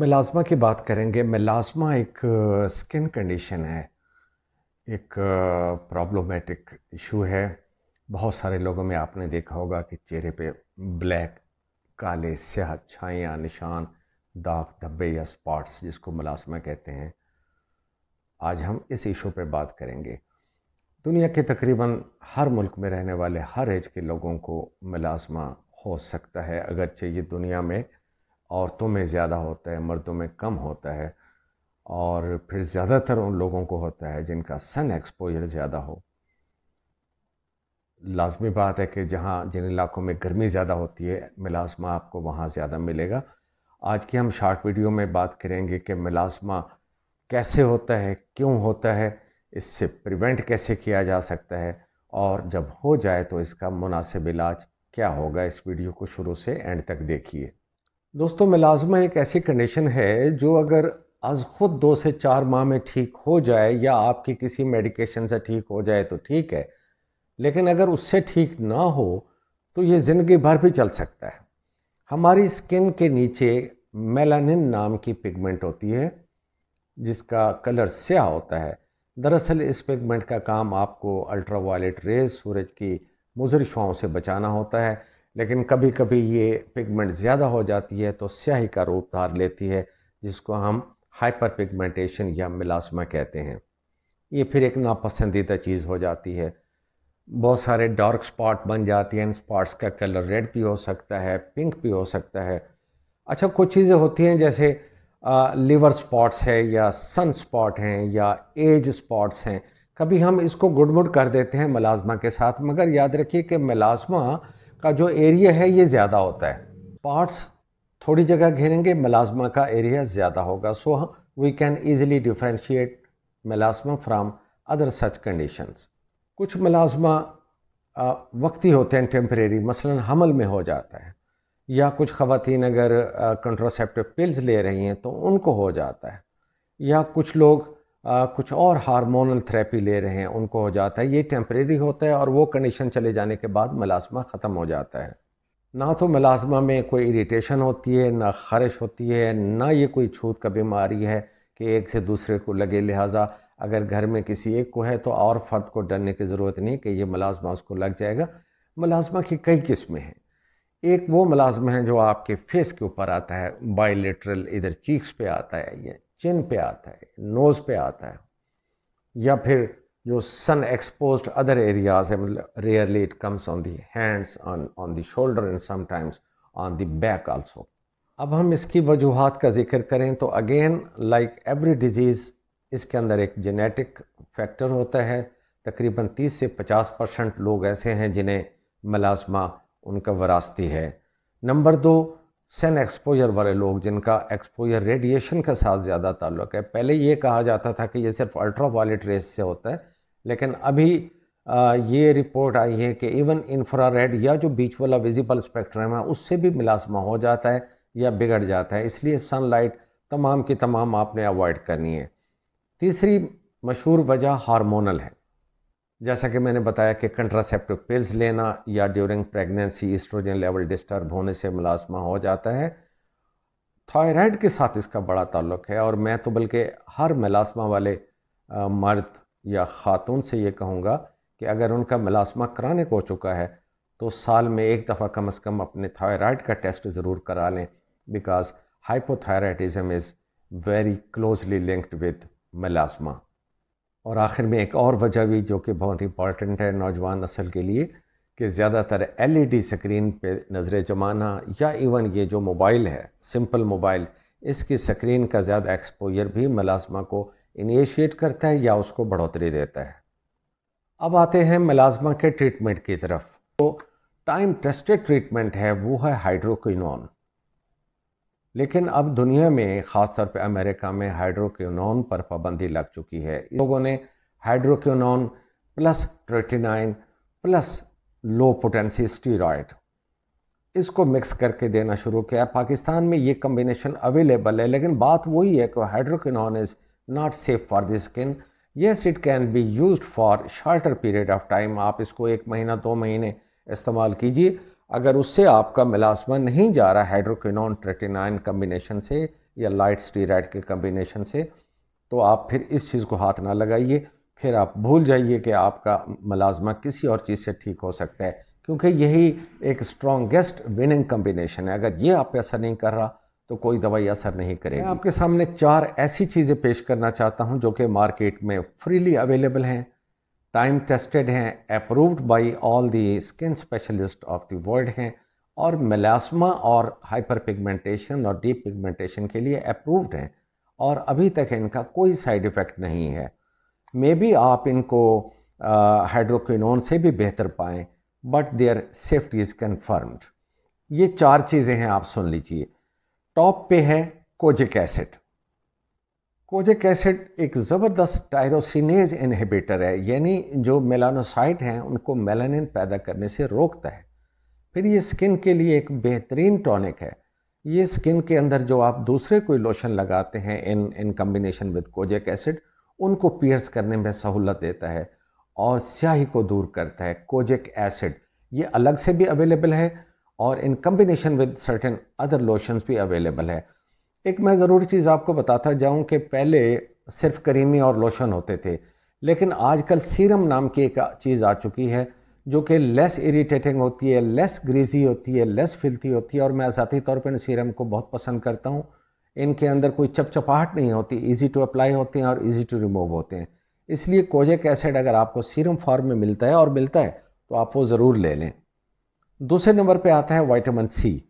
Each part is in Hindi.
मिलाजमा की बात करेंगे मिलाजमा एक स्किन कंडीशन है एक प्रॉब्लमेटिक इशू है बहुत सारे लोगों में आपने देखा होगा कि चेहरे पे ब्लैक काले स्याह छाइयाँ निशान दाग धब्बे या स्पॉट्स जिसको मिलाजमा कहते हैं आज हम इस इशू पे बात करेंगे दुनिया के तकरीबन हर मुल्क में रहने वाले हर एज के लोगों को मिलाजमा हो सकता है अगरचे ये दुनिया में औरतों में ज़्यादा होता है मर्दों में कम होता है और फिर ज़्यादातर उन लोगों को होता है जिनका सन एक्सपोजर ज़्यादा हो लाजमी बात है कि जहाँ जिन इलाकों में गर्मी ज़्यादा होती है मिलाजमा आपको वहाँ ज़्यादा मिलेगा आज की हम शार्ट वीडियो में बात करेंगे कि मिलाजमा कैसे होता है क्यों होता है इससे प्रिवेंट कैसे किया जा सकता है और जब हो जाए तो इसका मुनासिब इलाज क्या होगा इस वीडियो को शुरू से एंड तक देखिए दोस्तों मिलाजमा एक ऐसी कंडीशन है जो अगर आज ख़ुद दो से चार माह में ठीक हो जाए या आपकी किसी मेडिकेशन से ठीक हो जाए तो ठीक है लेकिन अगर उससे ठीक ना हो तो ये ज़िंदगी भर भी चल सकता है हमारी स्किन के नीचे मेलानिन नाम की पिगमेंट होती है जिसका कलर स्याह होता है दरअसल इस पिगमेंट का काम आपको अल्ट्रा वायलेट रेज सूरज की मुजर से बचाना होता है लेकिन कभी कभी ये पिगमेंट ज़्यादा हो जाती है तो स्याही का रूप धार लेती है जिसको हम हाइपर पिगमेंटेशन या मिलासमा कहते हैं ये फिर एक नापसंदीदा चीज़ हो जाती है बहुत सारे डार्क स्पॉट बन जाती हैं इन स्पॉट्स का कलर रेड भी हो सकता है पिंक भी हो सकता है अच्छा कुछ चीज़ें होती हैं जैसे आ, लिवर स्पॉट्स है या सन स्पॉट हैं या एज स्पॉट्स हैं कभी हम इसको गुडमुड कर देते हैं मलाजमा के साथ मगर याद रखिए कि मलाजमा का जो एरिया है ये ज़्यादा होता है पार्ट्स थोड़ी जगह घेरेंगे मलाजमा का एरिया ज़्यादा होगा so we can easily differentiate melasma from other such conditions कुछ मलाजमा वक्ती होते हैं टेम्परेरी मसलन हमल में हो जाता है या कुछ ख़वान अगर कंट्रोसेप्टिव पिल्स ले रही हैं तो उनको हो जाता है या कुछ लोग आ, कुछ और हार्मोनल थेरेपी ले रहे हैं उनको हो जाता है ये टेम्परेरी होता है और वो कंडीशन चले जाने के बाद मलाजमा ख़त्म हो जाता है ना तो मलाजमा में कोई इरीटेशन होती है ना ख़ारिश होती है ना ये कोई छूत का बीमारी है कि एक से दूसरे को लगे लिहाजा अगर घर में किसी एक को है तो और फ़र्द को डरने की ज़रूरत नहीं कि ये मलाजमा उसको लग जाएगा मलाजमा की कई किस्में हैं एक वो मलाजमा है जो आपके फेस के ऊपर आता है बायोलिट्रल इधर चीक्स पे आता है ये चिन पे आता है नोज़ पे आता है या फिर जो सन एक्सपोज अदर एरियाज है मतलब rarely it comes on the hands on on the shoulder and sometimes on the back also अब हम इसकी वजूहत का जिक्र करें तो अगेन लाइक एवरी डिज़ीज़ इसके अंदर एक जेनेटिक फैक्टर होता है तकरीबन 30 से 50 परसेंट लोग ऐसे हैं जिन्हें मलाजमा उनका वरासती है नंबर दो सन एक्सपोजर वाले लोग जिनका एक्सपोजर रेडिएशन के साथ ज़्यादा ताल्लुक़ है पहले ये कहा जाता था कि ये सिर्फ अल्ट्रा वायलेट रेस से होता है लेकिन अभी ये रिपोर्ट आई है कि इवन इंफ्रारेड या जो बीच वाला विजिबल स्पेक्ट्रम है उससे भी मिलासमा हो जाता है या बिगड़ जाता है इसलिए सनलाइट तमाम की तमाम आपने अवॉइड करनी है तीसरी मशहूर वजह हार्मोनल है जैसा कि मैंने बताया कि कंट्रासेप्टिव पिल्स लेना या during pregnancy estrogen level disturb होने से मुलाजमा हो जाता है थायराइड के साथ इसका बड़ा ताल्लुक है और मैं तो बल्कि हर मिलाजमा वाले मर्द या ख़ातून से ये कहूँगा कि अगर उनका मिलाजमा कराने को हो चुका है तो साल में एक दफ़ा कम अज़ कम अपने थायराइड का टेस्ट ज़रूर करा लें because hypothyroidism is very closely linked with melasma और आखिर में एक और वजह भी जो कि बहुत इंपॉर्टेंट है नौजवान नस्ल के लिए कि ज़्यादातर एलईडी स्क्रीन e पे नज़र जमाना या इवन ये जो मोबाइल है सिंपल मोबाइल इसकी स्क्रीन का ज़्यादा एक्सपोजर भी मलाजमा को इनिशिएट करता है या उसको बढ़ोतरी देता है अब आते हैं मलाजमा के ट्रीटमेंट की तरफ तो टाइम टेस्टेड ट्रीटमेंट है वो है हाइड्रोक्विनोन लेकिन अब दुनिया में ख़ासतौर पर अमेरिका में हाइड्रोक्यूनॉन पर पाबंदी लग चुकी है लोगों ने hydroquinone plus nine plus low potency steroid इसको मिक्स करके देना शुरू किया पाकिस्तान में ये कम्बिनेशन अवेलेबल है लेकिन बात वही है कि hydroquinone is not safe for the skin yes it can be use for shorter period of time आप इसको एक महीना दो महीने इस्तेमाल कीजिए अगर उससे आपका मिलाजमा नहीं जा रहा हाइड्रोक्विनॉन ट्रेटिनाइन कम्बिनेशन से या लाइट स्टीराइड के कम्बिनेशन से तो आप फिर इस चीज़ को हाथ ना लगाइए फिर आप भूल जाइए कि आपका मलाजमा किसी और चीज़ से ठीक हो सकता है क्योंकि यही एक स्ट्रॉन्गेस्ट विनिंग कम्बिनेशन है अगर ये आप पे असर नहीं कर रहा तो कोई दवाई असर नहीं करेगी मैं आपके सामने चार ऐसी चीज़ें पेश करना चाहता हूँ जो कि मार्केट में फ्रीली अवेलेबल हैं टाइम टेस्टेड हैं approved by all the skin specialist of the world हैं और मेलास्मा और हाइपर पिगमेंटेशन और डीप पिगमेंटेशन के लिए अप्रूव्ड हैं और अभी तक इनका कोई साइड इफ़ेक्ट नहीं है मे बी आप इनको हाइड्रोक्विनोन से भी बेहतर पाएँ but their safety is confirmed ये चार चीज़ें हैं आप सुन लीजिए टॉप पे है कोजिक एसिड कोजिक एसिड एक ज़बरदस्त टायरोसिनेज इनहिबिटर है यानी जो मेलानोसाइट हैं उनको मेलानिन पैदा करने से रोकता है फिर ये स्किन के लिए एक बेहतरीन टॉनिक है ये स्किन के अंदर जो आप दूसरे कोई लोशन लगाते हैं in in combination with kojic acid उनको पियर्स करने में सहूलत देता है और स्याही को दूर करता है कोजिक एसिड ये अलग से भी अवेलेबल है और in combination with certain other lotions भी अवेलेबल है एक मैं ज़रूर चीज़ आपको बताता जाऊं कि पहले सिर्फ करीमी और लोशन होते थे लेकिन आजकल सीरम नाम की एक चीज़ आ चुकी है जो कि लेस इरीटेटिंग होती है लेस ग्रीजी होती है लेस फिल्ती होती है और मैं असाती तौर पर इन सीरम को बहुत पसंद करता हूँ इनके अंदर कोई चपचपाहट नहीं होती ईजी टू अप्लाई होते हैं और ईजी टू रिमूव होते हैं इसलिए कोजेक एसिड अगर आपको सीरम फॉर्म में मिलता है और मिलता है तो आप वो ज़रूर ले लें दूसरे नंबर पे आता है वाइटामिन सी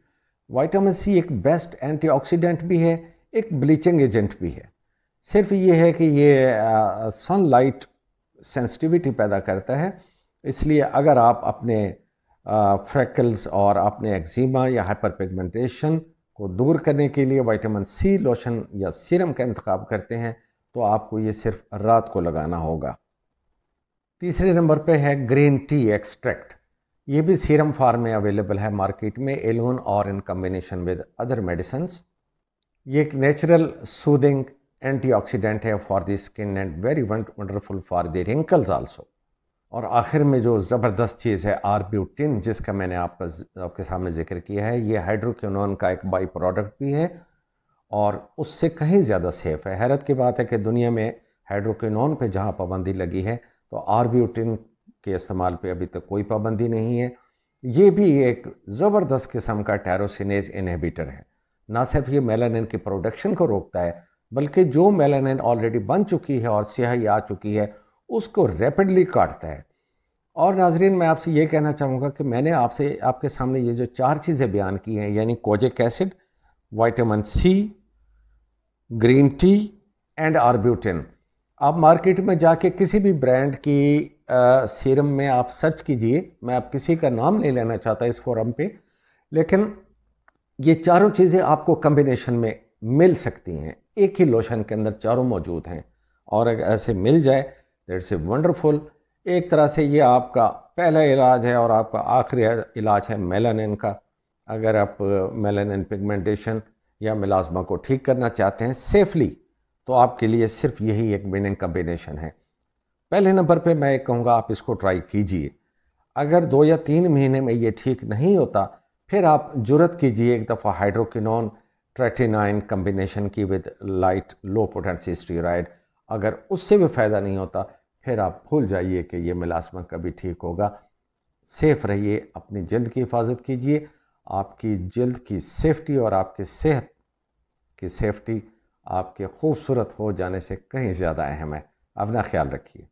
वाइटामिन सी एक बेस्ट एंटीऑक्सीडेंट भी है एक ब्लीचिंग एजेंट भी है सिर्फ ये है कि ये सनलाइट सेंसिटिविटी पैदा करता है इसलिए अगर आप अपने फ्रैकल्स और अपने एक्जिमा या हाइपर पिगमेंटेशन को दूर करने के लिए विटामिन सी लोशन या सीरम का इंतखब करते हैं तो आपको ये सिर्फ रात को लगाना होगा तीसरे नंबर पे है ग्रीन टी एक्सट्रैक्ट ये भी सीरम फार्म में अवेलेबल है मार्केट में एलोन और in combination with other medicine ये एक नेचुरल सूदिंग एंटीऑक्सीडेंट है for the skin and very wonderful for the wrinkles also और आखिर में जो ज़बरदस्त चीज़ है आरब्यूटिन जिसका मैंने आपका आपके सामने जिक्र किया है ये हाइड्रोक्यून का एक बाई प्रोडक्ट भी है और उससे कहीं ज़्यादा सेफ़ है हैरत की बात है कि दुनिया में हाइड्रोक्यून पे जहाँ पाबंदी लगी है तो आरब्यूटिन के इस्तेमाल पे अभी तक कोई पाबंदी नहीं है ये भी एक ज़बरदस्त किस्म का टैरोसिनेज इनहेबिटर है ना सिर्फ ये मेलानिन के प्रोडक्शन को रोकता है बल्कि जो मेलानिन ऑलरेडी बन चुकी है और स्याही आ चुकी है उसको रैपिडली काटता है और नाजरीन मैं आपसे ये कहना चाहूँगा कि मैंने आपसे आपके सामने ये जो चार चीज़ें बयान की हैं यानी kojic acid vitamin C green tea and arbutin आप मार्केट में जाके किसी भी ब्रांड की सीरम में आप सर्च कीजिए मैं आप किसी का नाम ले लेना चाहता इस फोरम पे लेकिन ये चारों चीज़ें आपको कम्बिनेशन में मिल सकती हैं एक ही लोशन के अंदर चारों मौजूद हैं और अगर ऐसे मिल जाए इट्स ए वंडरफुल एक तरह से ये आपका पहला इलाज है और आपका आखिरी इलाज है मेलानिन का अगर आप मेलानिन पिगमेंटेशन या मिलाजमा को ठीक करना चाहते हैं सेफली तो आपके लिए सिर्फ यही एक विनिंग कम्बिनेशन है पहले नंबर पे मैं कहूँगा आप इसको ट्राई कीजिए अगर दो या तीन महीने में ये ठीक नहीं होता फिर आप जरूरत कीजिए एक दफ़ा हाइड्रोकिनोन ट्रेटिनाइन कम्बिनेशन की with light low potency steroid अगर उससे भी फ़ायदा नहीं होता फिर आप भूल जाइए कि ये मिलासमा कभी ठीक होगा सेफ रहिए अपनी जल्द की हिफाजत कीजिए आपकी जल्द की सेफ्टी और आपकी सेहत की सेफ्टी आपके खूबसूरत हो जाने से कहीं ज़्यादा अहम है अपना ख्याल रखिए